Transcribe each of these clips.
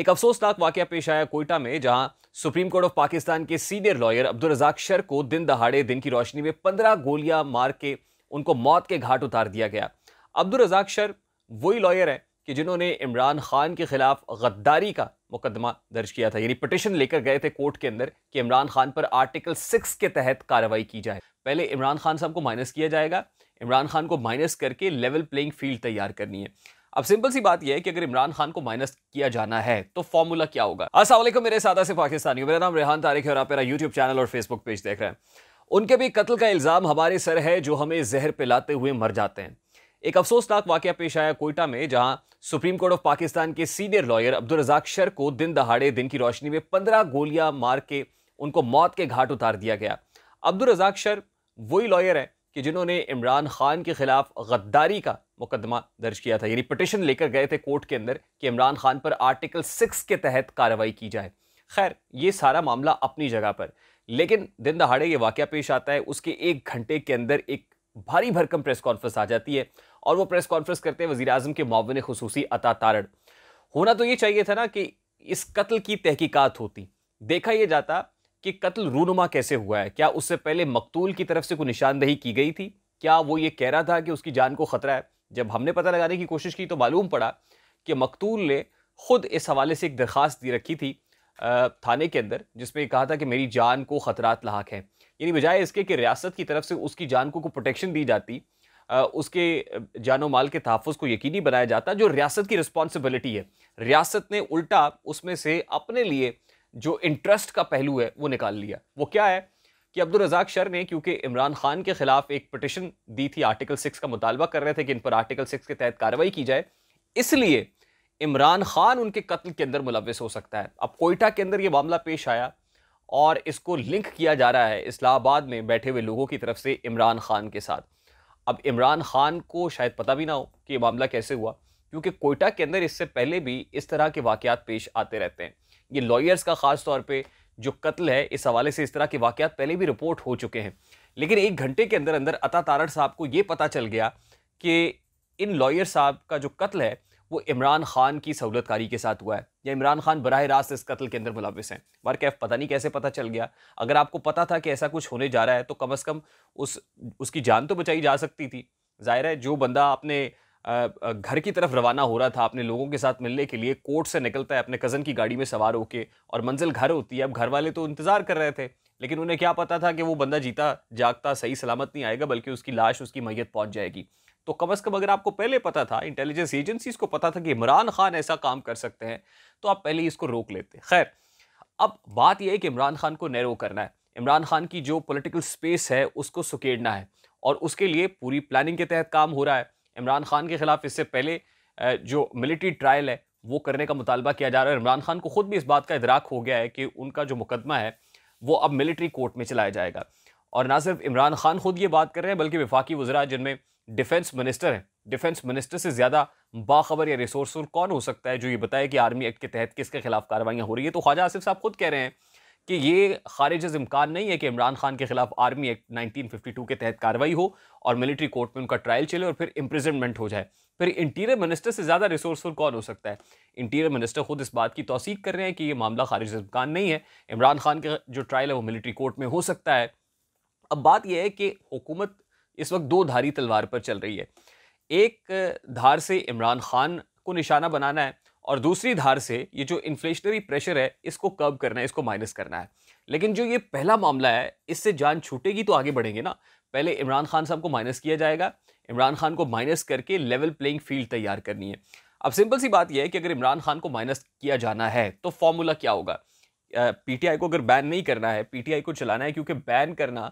एक अफसोसनाक वाक्य पेश आया कोयटा में जहां सुप्रीम कोर्ट ऑफ पाकिस्तान के सीनियर लॉयर अब्दुल रजाक शर को दिन दहाड़े दिन की रोशनी में पंद्रह गोलियां मार के उनको मौत के घाट उतार दिया गया अब्दुल रजाक शर वही लॉयर है कि जिन्होंने इमरान खान के खिलाफ गद्दारी का मुकदमा दर्ज किया था यानी पटिशन लेकर गए थे कोर्ट के अंदर कि इमरान खान पर आर्टिकल सिक्स के तहत कार्रवाई की जाए पहले इमरान खान साहब को माइनस किया जाएगा इमरान खान को माइनस करके लेवल प्लेइंग फील्ड तैयार करनी है अब सिंपल सी बात यह है कि अगर इमरान खान को माइनस किया जाना है तो फॉर्मूला क्या होगा असल मेरे सादा से पाकिस्तानी मेरा नाम रेहान तारिक है और आप मेरा यूट्यूब चैनल और फेसबुक पेज देख रहे हैं उनके भी कत्ल का इल्ज़ाम हमारे सर है जो हमें जहर पिलाते हुए मर जाते हैं एक अफसोसनाक वाक्य पेश आया कोयटा में जहां सुप्रीम कोर्ट ऑफ पाकिस्तान के सीनियर लॉयर अब्दुल रजाक शर को दिन दहाड़े दिन की रोशनी में पंद्रह गोलियां मार के उनको मौत के घाट उतार दिया गया अब्दुल रजाक शर वही लॉयर है कि जिन्होंने इमरान खान के ख़िलाफ़ गद्दारी का मुकदमा दर्ज किया था यानी पटिशन लेकर गए थे कोर्ट के अंदर कि इमरान खान पर आर्टिकल सिक्स के तहत कार्रवाई की जाए खैर ये सारा मामला अपनी जगह पर लेकिन दिन दहाड़े ये वाक़ पेश आता है उसके एक घंटे के अंदर एक भारी भरकम प्रेस कॉन्फ्रेंस आ जाती है और वो प्रेस कॉन्फ्रेंस करते हैं वजीर अजम के मावन खसूसी अता तारण होना तो ये चाहिए था ना कि इस कत्ल की तहकीकात होती देखा यह जाता कि कत्ल रूनुमा कैसे हुआ है क्या उससे पहले मकतूल की तरफ से कोई निशानदेही की गई थी क्या वो ये कह रहा था कि उसकी जान को खतरा है जब हमने पता लगाने की कोशिश की तो मालूम पड़ा कि मकतूल ने खुद इस हवाले से एक दरख्वास्त दी रखी थी थाने के अंदर जिसमें कहा था कि मेरी जान को खतरात लाक है यानी बजाय इसके कि रियासत की तरफ से उसकी जान को प्रोटेक्शन दी जाती उसके जानो माल के तहफ़ को यकीनी बनाया जाता जो रियासत की रिस्पॉन्सिबिलिटी है रियासत ने उल्टा उसमें से अपने लिए जो इंटरेस्ट का पहलू है वो निकाल लिया वो क्या है कि अब्दुल रजाक शर ने क्योंकि इमरान खान के खिलाफ एक पटिशन दी थी आर्टिकल सिक्स का मुतालबा कर रहे थे कि इन पर आर्टिकल सिक्स के तहत कार्रवाई की जाए इसलिए इमरान खान उनके कत्ल के अंदर मुलविस हो सकता है अब कोयटा के अंदर ये मामला पेश आया और इसको लिंक किया जा रहा है इस्लाहाबाद में बैठे हुए लोगों की तरफ से इमरान खान के साथ अब इमरान खान को शायद पता भी ना हो कि ये मामला कैसे हुआ क्योंकि कोयटा के अंदर इससे पहले भी इस तरह के वाक़ पेश आते रहते हैं ये लॉयर्स का ख़ास तौर पर जो कत्ल है इस हवाले से इस तरह के वाक़त पहले भी रिपोर्ट हो चुके हैं लेकिन एक घंटे के अंदर अंदर अता तारड़ साहब को ये पता चल गया कि इन लॉयर साहब का जो कत्ल है वो इमरान खान की सहूलतकारी के साथ हुआ है या इमरान खान बरह रास्त इस कत्ल के अंदर मुलविस हैं वर कैफ पता नहीं कैसे पता चल गया अगर आपको पता था कि ऐसा कुछ होने जा रहा है तो कम अज़ कम उस उसकी जान तो बचाई जा सकती थी ज़ाहिर है जो बंदा आपने घर की तरफ रवाना हो रहा था अपने लोगों के साथ मिलने के लिए कोर्ट से निकलता है अपने कज़न की गाड़ी में सवार होके और मंजिल घर होती है अब घर वाले तो इंतज़ार कर रहे थे लेकिन उन्हें क्या पता था कि वो बंदा जीता जागता सही सलामत नहीं आएगा बल्कि उसकी लाश उसकी मैयत पहुँच जाएगी तो कम अज़ कम अगर आपको पहले पता था इंटेलिजेंस एजेंसीज़ को पता था कि इमरान खान ऐसा काम कर सकते हैं तो आप पहले ही इसको रोक लेते खैर अब बात यह है कि इमरान खान को नैरो करना है इमरान खान की जो पॉलिटिकल स्पेस है उसको सुकेड़ना है और उसके लिए पूरी प्लानिंग के तहत काम हो रहा है इमरान खान के ख़िलाफ़ इससे पहले जो मिलिट्री ट्रायल है वो करने का मुतालबा किया जा रहा है इमरान खान को ख़ुद भी इस बात का इदराक हो गया है कि उनका जो मुकदमा है वो अब मिलिट्री कोर्ट में चलाया जाएगा और ना सिर्फ इमरान खान खुद ये बात कर रहे हैं बल्कि विफाक वजरा जिनमें डिफेंस मिनिस्टर हैं डिफेंस मिनिस्टर से ज़्यादा बाखबर या रिसोर्सफुल कौन हो सकता है जो ये बताए कि आर्मी एक्ट के तहत किसके खिलाफ कार्रवाइयाँ हो रही है तो ख्वाजा आसिफ साहब खुद कह रहे हैं कि ये खारिज इम्कान नहीं है कि इमरान खान के खिलाफ आर्मी एक्ट नाइनटीन के तहत कार्रवाई हो और मिलिट्री कोर्ट में उनका ट्रायल चले और फिर इम्प्रिजनमेंट हो जाए फिर इंटीरियर मिनिस्टर से ज़्यादा रिसोर्सफुल कौन हो सकता है इंटीरियर मिनिस्टर खुद इस बात की तोसीक कर रहे हैं कि ये मामला खारिज इम्कान नहीं है इमरान खान का जो ट्रायल है वो मिलिट्री कोर्ट में हो सकता है अब बात यह है कि हुकूमत इस वक्त दो धारी तलवार पर चल रही है एक धार से इमरान खान को निशाना बनाना है और दूसरी धार से ये जो इन्फ्लेशनरी प्रेशर है इसको कब करना है इसको माइनस करना है लेकिन जो ये पहला मामला है इससे जान छूटेगी तो आगे बढ़ेंगे ना पहले इमरान खान साहब को माइनस किया जाएगा इमरान खान को माइनस करके लेवल प्लेइंग फील्ड तैयार करनी है अब सिंपल सी बात यह है कि अगर इमरान खान को माइनस किया जाना है तो फॉर्मूला क्या होगा पीटीआई को अगर बैन नहीं करना है पीटीआई को चलाना है क्योंकि बैन करना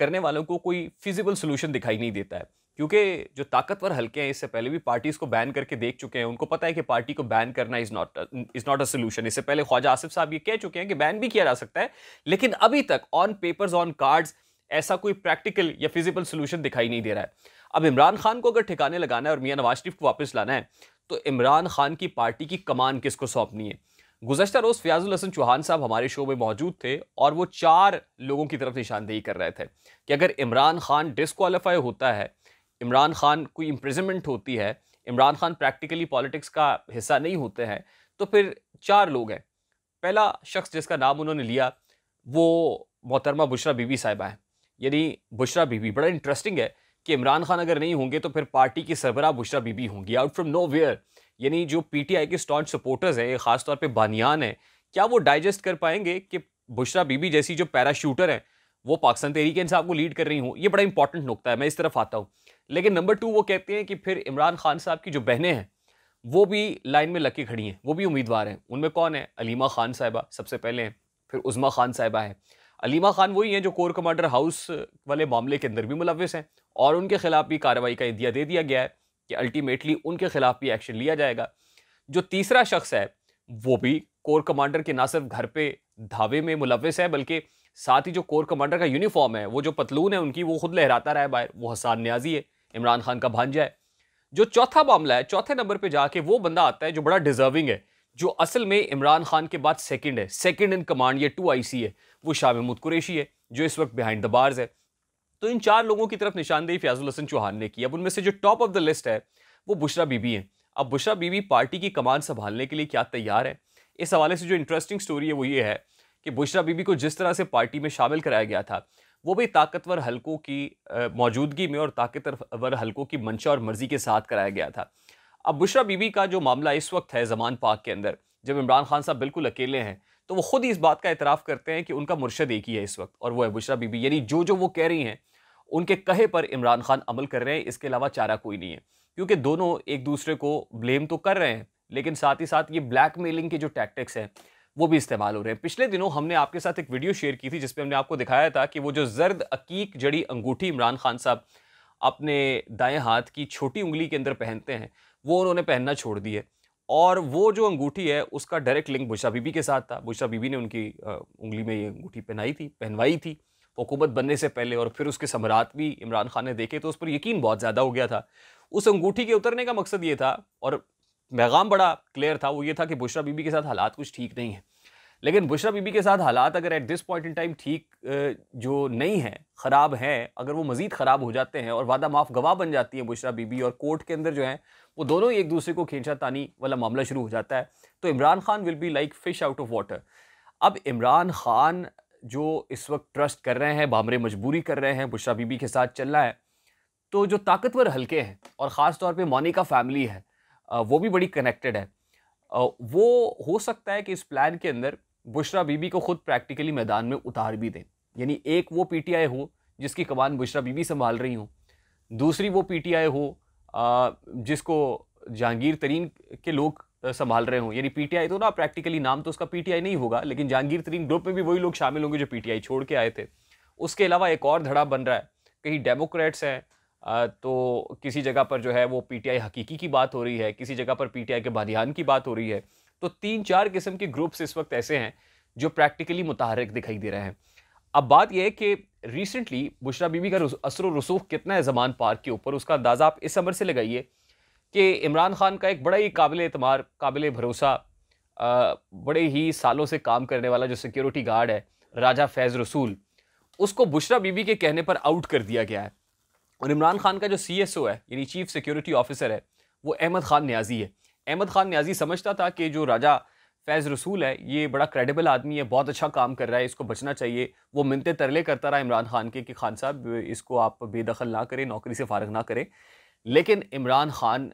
करने वालों को कोई फिजिबल सोल्यूशन दिखाई नहीं देता है क्योंकि जो ताकतवर हल्के हैं इससे पहले भी पार्टीज़ को बैन करके देख चुके हैं उनको पता है कि पार्टी को बैन करना is not is not a solution इससे पहले ख्वाजा आसिफ साहब ये कह चुके हैं कि बैन भी किया जा सकता है लेकिन अभी तक ऑन पेपर्स ऑन कार्ड्स ऐसा कोई प्रैक्टिकल या फिजिकल सोल्यूशन दिखाई नहीं दे रहा है अब इमरान खान को अगर ठिकाने लगाना है और मियाँ नवाज शरीफ को वापस लाना है तो इमरान खान की पार्टी की कमान किसको सौंपनी है गुजशत रोज़ फयाजुल हसन चौहान साहब हमारे शो में मौजूद थे और वो चार लोगों की तरफ निशानदेही कर रहे थे कि अगर इमरान खान डिसकॉलीफाई होता है इमरान खान कोई इम्प्रिजमेंट होती है इमरान खान प्रैक्टिकली पॉलिटिक्स का हिस्सा नहीं होते हैं तो फिर चार लोग हैं पहला शख्स जिसका नाम उन्होंने लिया वो मोहतरमा बुशरा बीबी साहिबा है यानी बुशरा बीबी बड़ा इंटरेस्टिंग है कि इमरान खान अगर नहीं होंगे तो फिर पार्टी की सरबरा बुशरा बीबी होंगी आउट फ्रॉम नो वेयर यानी जो पीटीआई के स्टॉन्च सपोर्टर्स हैं खासतौर पर बानियान हैं क्या वो डाइजेस्ट कर पाएंगे कि बुशरा बीबी जैसी जो पैराशूटर हैं वो पाकिस्तान तहरीक इंसाफ को लीड कर रही हूँ ये बड़ा इंपॉर्टेंट नुकता है मैं इस तरफ आता हूँ लेकिन नंबर टू वो कहते हैं कि फिर इमरान खान साहब की जो बहनें हैं वो भी लाइन में लग के खड़ी हैं वो भी उम्मीदवार हैं उनमें कौन है अलीमा खान साहिबा सबसे पहले हैं फिर उज़मा खान साहिबा है अलीमा खान वही हैं जो कोर कमांडर हाउस वाले मामले के अंदर भी मुलविस हैं और उनके ख़िलाफ़ भी कार्रवाई का इदिया दे दिया गया है कि अल्टीमेटली उनके ख़िलाफ़ भी एक्शन लिया जाएगा जो तीसरा शख्स है वो भी कोर कमांडर के ना सिर्फ घर पर धावे में मुलविस है बल्कि साथ ही जो कोर कमांडर का यूनिफॉर्म है वो जो पतलून है उनकी वो खुद लहराता रहा है बाहर वो हसान न्याजी है इमरान खान का भांजा है जो चौथा मामला है चौथे नंबर पर जाके वो बंदा आता है जो बड़ा डिजर्विंग है जो असल में इमरान खान के बाद सेकेंड है सेकेंड इन कमांड ये टू आई है वो शाह महमूद कुरेशी है जो इस वक्त बिहाइंड द बार्स है तो इन चार लोगों की तरफ निशानदेही फयाजुल हसन चौहान ने की अब उनमें से जो टॉप ऑफ द लिस्ट है वो बुशरा बीबी हैं अब बुशरा बीबी पार्टी की कमान संभालने के लिए क्या तैयार है इस हवाले से जो इंटरेस्टिंग स्टोरी है वो ये है कि बुशरा बीबी को जिस तरह से पार्टी में शामिल कराया गया था वो भी ताकतवर हलकों की मौजूदगी में और ताकतवर हलकों की मंशा और मर्जी के साथ कराया गया था अब बुशरा बीबी का जो मामला इस वक्त है जमान पाक के अंदर जब इमरान खान साहब बिल्कुल अकेले हैं तो वो खुद ही इस बात का एतराफ़ करते हैं कि उनका मुर्शद एक ही है इस वक्त और वो है बुशरा बीबी यानी जो जो वो कह रही हैं उनके कहे पर इमरान खान अमल कर रहे हैं इसके अलावा चारा कोई नहीं है क्योंकि दोनों एक दूसरे को ब्लेम तो कर रहे हैं लेकिन साथ ही साथ ये ब्लैक मेलिंग के जो टैक्टिक्स हैं वो भी इस्तेमाल हो रहे हैं पिछले दिनों हमने आपके साथ एक वीडियो शेयर की थी जिसमें हमने आपको दिखाया था कि वो जो जर्द अकीक जड़ी अंगूठी इमरान खान साहब अपने दाएं हाथ की छोटी उंगली के अंदर पहनते हैं वो उन्होंने पहनना छोड़ दी है और वो जो अंगूठी है उसका डायरेक्ट लिंक बुशा बीबी के साथ था बुशा बीबी ने उनकी उंगली में ये अंगूठी पहनाई थी पहनवाई थी हुकूमत बनने से पहले और फिर उसके समरात भी इमरान खान ने देखे तो उस पर यकीन बहुत ज़्यादा हो गया था उस अंगूठी के उतरने का मकसद ये था और पैगाम बड़ा क्लियर था वो ये था कि बुशरा बीबी के साथ हालात कुछ ठीक नहीं है लेकिन बुशरा बीबी के साथ हालात अगर at this point in time ठीक जो नहीं है ख़राब हैं अगर वो मज़ीद ख़राब हो जाते हैं और वादा माफ़ गवाह बन जाती है बुशरा बीबी और कोर्ट के अंदर जो है वो दोनों ही एक दूसरे को खींचा तानी वाला मामला शुरू हो जाता है तो Imran Khan will be like fish out of water अब इमरान खान जो इस वक्त ट्रस्ट कर रहे हैं भामरे मजबूरी कर रहे हैं बुशरा बीबी के साथ चल रहा है तो जो ताकतवर हल्के हैं और ख़ास तौर पर मोनिका फैमिली है वो भी बड़ी कनेक्टेड है वो हो सकता है कि इस प्लान के अंदर बुशरा बीबी को खुद प्रैक्टिकली मैदान में उतार भी दें यानी एक वो पीटीआई हो जिसकी कमान बुशरा बीबी संभाल रही हूँ दूसरी वो पीटीआई हो जिसको जहांगीर तरीन के लोग संभाल रहे हों यानी पीटीआई तो ना प्रैक्टिकली नाम तो उसका पीटीआई नहीं होगा लेकिन जहांगीर तरीन ग्रुप में भी वही लोग शामिल होंगे जो पीटीआई छोड़ के आए थे उसके अलावा एक और धड़ा बन रहा है कहीं डेमोक्रेट्स हैं तो किसी जगह पर जो है वो पीटीआई हकीकी की बात हो रही है किसी जगह पर पीटीआई के बादियान की बात हो रही है तो तीन चार किस्म के ग्रुप्स इस वक्त ऐसे हैं जो प्रैक्टिकली मुतहरक दिखाई दे रहे हैं अब बात यह है कि रिसेंटली बुशरा बीबी का असर रसूख कितना है जमान पार्क के ऊपर उसका अंदाज़ा आप इस समर से लगाइए कि इमरान खान का एक बड़ा ही काबिल एतमार काबिल भरोसा बड़े ही सालों से काम करने वाला जो सिक्योरिटी गार्ड है राजा फैज़ रसूल उसको बुशरा बीबी के कहने पर आउट कर दिया गया है और इमरान खान का जो सी एस ओ है यानी चीफ सिक्योरिटी ऑफिसर है वो अहमद ख़ान न्याजी है अहमद ख़ान न्याजी समझता था कि जो राजा फैज़ रसूल है ये बड़ा क्रेडिबल आदमी है बहुत अच्छा काम कर रहा है इसको बचना चाहिए वो मिनते तरले करता रहा इमरान खान के कि खान साहब इसको आप बेदखल ना करें नौकरी से फारग ना करें लेकिन इमरान खान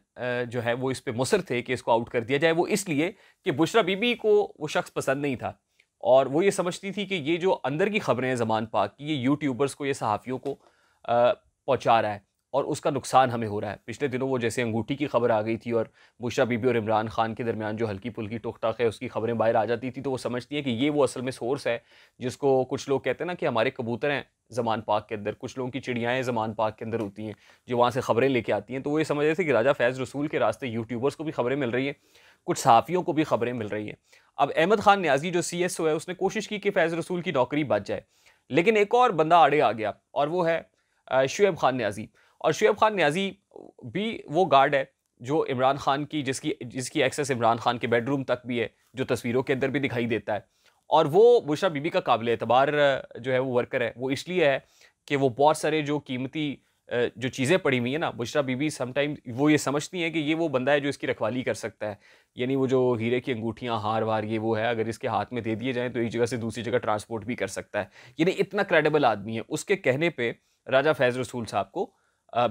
जो है वो इस पर मुसर थे कि इसको आउट कर दिया जाए वो इसलिए कि बुशरा बीबी को वो शख्स पसंद नहीं था और वो ये समझती थी कि ये जो अंदर की खबरें हैं जमान पाक की ये यूट्यूबर्स को ये सहाफ़ियों को पहुंचा रहा है और उसका नुकसान हमें हो रहा है पिछले दिनों वो जैसे अंगूठी की खबर आ गई थी और बुशरा बीबी और इमरान खान के दरमियान जो हल्की पुल्की टोकटाक है उसकी खबरें बाहर आ जाती थी तो वो समझती है कि ये वो असल में सोर्स है जिसको कुछ लोग कहते हैं ना कि हमारे कबूतर हैं जमान पाक के अंदर कुछ लोगों की चिड़ियाएँ जमान पाक के अंदर होती हैं जो वहाँ से खबरें लेके आती हैं तो वो ये समझ रहे थे कि राजा फैज़ रसूल के रास्ते यूट्यूबर्स को भी खबरें मिल रही हैं कुछ सहाफ़ियों को भी खबरें मिल रही हैं अब अहमद खान न्याजी जो सी एस ओ है उसने कोशिश की कि फैज़ रसूल की नौकरी बच जाए लेकिन एक और बंदा आड़े आ गया और वो है शुएब खान न्याजी और शुएब खान न्याजी भी वो गार्ड है जो इमरान खान की जिसकी जिसकी एक्सेस इमरान खान के बेडरूम तक भी है जो तस्वीरों के अंदर भी दिखाई देता है और वो बुशरा बीबी का काबिल एतबार जो है वो वर्कर है वो इसलिए है कि वो बहुत सारे जो कीमती जो चीज़ें पड़ी हुई हैं ना बुशरा बीबी समटाइम वो ये समझती हैं कि ये वो बंदा है जो इसकी रखवाली कर सकता है यानी वो जो हीरे की अंगूठियाँ हार वार ये वो है अगर इसके हाथ में दे दिए जाएँ तो एक जगह से दूसरी जगह ट्रांसपोर्ट भी कर सकता है यानी इतना क्रेडिबल आदमी है उसके कहने पर राजा फैज़ रसूल साहब को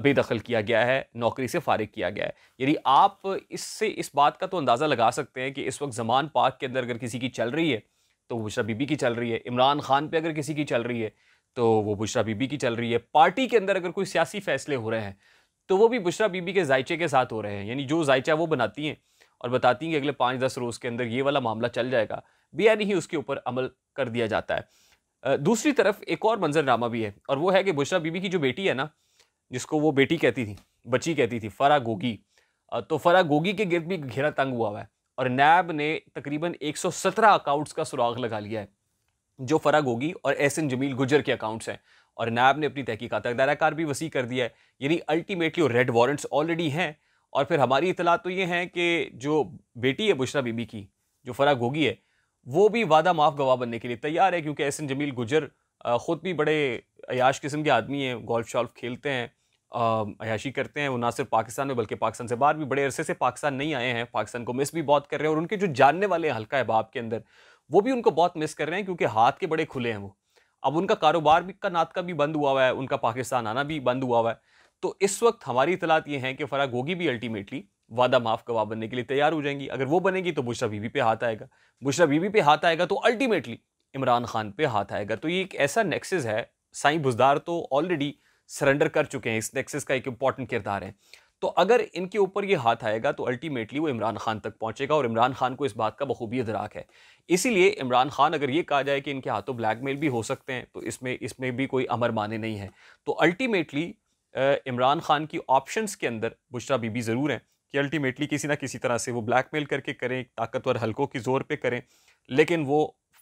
बेदखल किया गया है नौकरी से फारिग किया गया है यदि आप इससे इस बात का तो अंदाज़ा लगा सकते हैं कि इस वक्त जमान पाक के अंदर अगर किसी की चल रही है तो वो बुशरा बीबी की चल रही है इमरान खान पे अगर किसी की चल रही है तो वो बुशरा बीबी की चल रही है पार्टी के अंदर अगर कोई सियासी फैसले हो रहे हैं तो वो भी बुशरा बीबी के जायचे के साथ हो रहे हैं यानी जो जायचा वो बनाती हैं और बताती हैं कि अगले पाँच दस रोज़ के अंदर ये वाला मामला चल जाएगा बेआनी ही उसके ऊपर अमल कर दिया जाता है दूसरी तरफ एक और मंजरनामा भी है और वो है कि बुशरा बीबी की जो बेटी है ना जिसको वो बेटी कहती थी बच्ची कहती थी फरा गोगी तो फरा गोगी के गिरद भी घेरा तंग हुआ हुआ है और नैब ने तकरीबन 117 अकाउंट्स का सुराग लगा लिया है जो फरा गोगी और एहसन जमील गुजर के अकाउंट्स हैं और नैब ने अपनी तहकीकत कार भी वसी कर दिया है यानी अल्टीमेटली वो रेड वारंट्स ऑलरेडी हैं और फिर हमारी इतला तो ये हैं कि जो बेटी है बुशरा बीबी की जो फरा गोगी है वो भी वादा माफ गवाह बनने के लिए तैयार है क्योंकि एहसन जमील गुजर ख़ुद भी बड़े अयाश किस्म के आदमी हैं गोल्फ शॉल्फ खेलते हैं अयाशी करते हैं वो ना सिर्फ पाकिस्तान में बल्कि पाकिस्तान से बाहर भी बड़े अरसे से पाकिस्तान नहीं आए हैं पाकिस्तान को मिस भी बहुत कर रहे हैं और उनके जो जानने वाले हल्का अहबाब के अंदर वो भी उनको बहुत मिस कर रहे हैं क्योंकि हाथ के बड़े खुले हैं वो अब उनका कारोबार भी का नात का भी बंद हुआ हुआ है उनका पाकिस्तान आना भी बंद हुआ हुआ है तो इस वक्त हमारी इतलात ये हैं कि फराग गोगी भी अल्टीमेटली वादा माफ गवाह बनने के लिए तैयार हो जाएंगी अगर वो बनेगी तो बुशरा बीबी पे हाथ आएगा बुशरा बीबी पे हाथ आएगा तो अल्टीमेटली इमरान खान पे हाथ आएगा तो ये एक ऐसा नेक्सेस है साईं बुजदार तो ऑलरेडी सरेंडर कर चुके हैं इस नेक्सेस का एक इंपॉर्टेंट किरदार है तो अगर इनके ऊपर ये हाथ आएगा तो अल्टीमेटली वो इमरान खान तक पहुंचेगा और इमरान खान को इस बात का बखूबी इधराक है इसीलिए इमरान खान अगर ये कहा जाए कि इनके हाथों ब्लैकमेल भी हो सकते हैं तो इसमें इसमें भी कोई अमर माने नहीं है तो अल्टीमेटली इमरान खान की ऑप्शंस के अंदर बुशरा बीबी ज़रूर हैं कि अल्टीमेटली किसी ना किसी तरह से वो ब्लैकमेल करके करें ताकतवर हलकों की ज़ोर पे करें लेकिन वो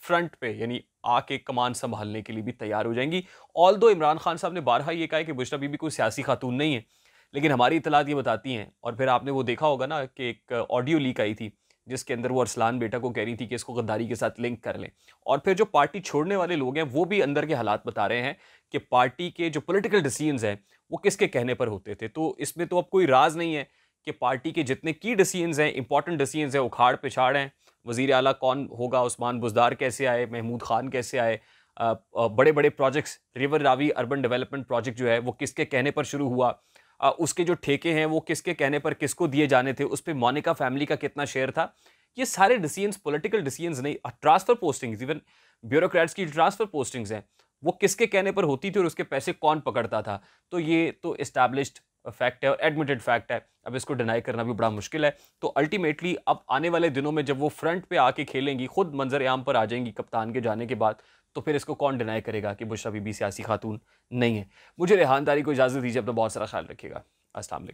फ्रंट पे यानी आके कमान संभालने के लिए भी तैयार हो जाएंगी ऑल दो इमरान खान साहब ने बारहा ये कहा है कि बुशरा बीबी कोई सियासी खातून नहीं है लेकिन हमारी इतलात ये बताती हैं और फिर आपने वो देखा होगा ना कि एक ऑडियो लीक आई थी जिसके अंदर वो अरसलान बेटा को कह रही थी कि इसको गद्दारी के साथ लिंक कर लें और फिर जो पार्टी छोड़ने वाले लोग हैं वो भी अंदर के हालात बता रहे हैं कि पार्टी के जो पॉलिटिकल डिसीजंस हैं वो किसके कहने पर होते थे तो इसमें तो अब कोई राज नहीं है कि पार्टी के जितने की डिसीजंस हैं इंपॉर्टेंट डिसीजंस हैं उखाड़ पिछाड़ हैं वज़ी अला कौन होगा उस्मान बुजदार कैसे आए महमूद खान कैसे आए आ, आ, बड़े बड़े projects river Ravi urban development project जो है वो किसके कहने पर शुरू हुआ आ, उसके जो ठेके हैं वो किसके कहने पर किसको दिए जाने थे उस पर मोनिका फैमिली का कितना शेयर था ये सारे डिसीजंस पॉलिटिकल डिसीजंस नहीं ट्रांसफ़र पोस्टिंग्स इवन ब्यूरोक्रेट्स की ट्रांसफ़र पोस्टिंग्स हैं वो किसके कहने पर होती थी और उसके पैसे कौन पकड़ता था तो ये तो इस्टेब्लिश्ड फैक्ट है और एडमिटेड फैक्ट है अब इसको डिनाई करना भी बड़ा मुश्किल है तो अल्टीमेटली अब आने वाले दिनों में जब वो फ्रंट पे आके खेलेंगी खुद मंजर आम पर आ जाएंगी कप्तान के जाने के बाद तो फिर इसको कौन डिनाई करेगा कि बुशरा बीबी सियासी खातून नहीं है मुझे रेहानदारी को इजाज़त दीजिए अपना बहुत सारा ख्याल रखिएगा असल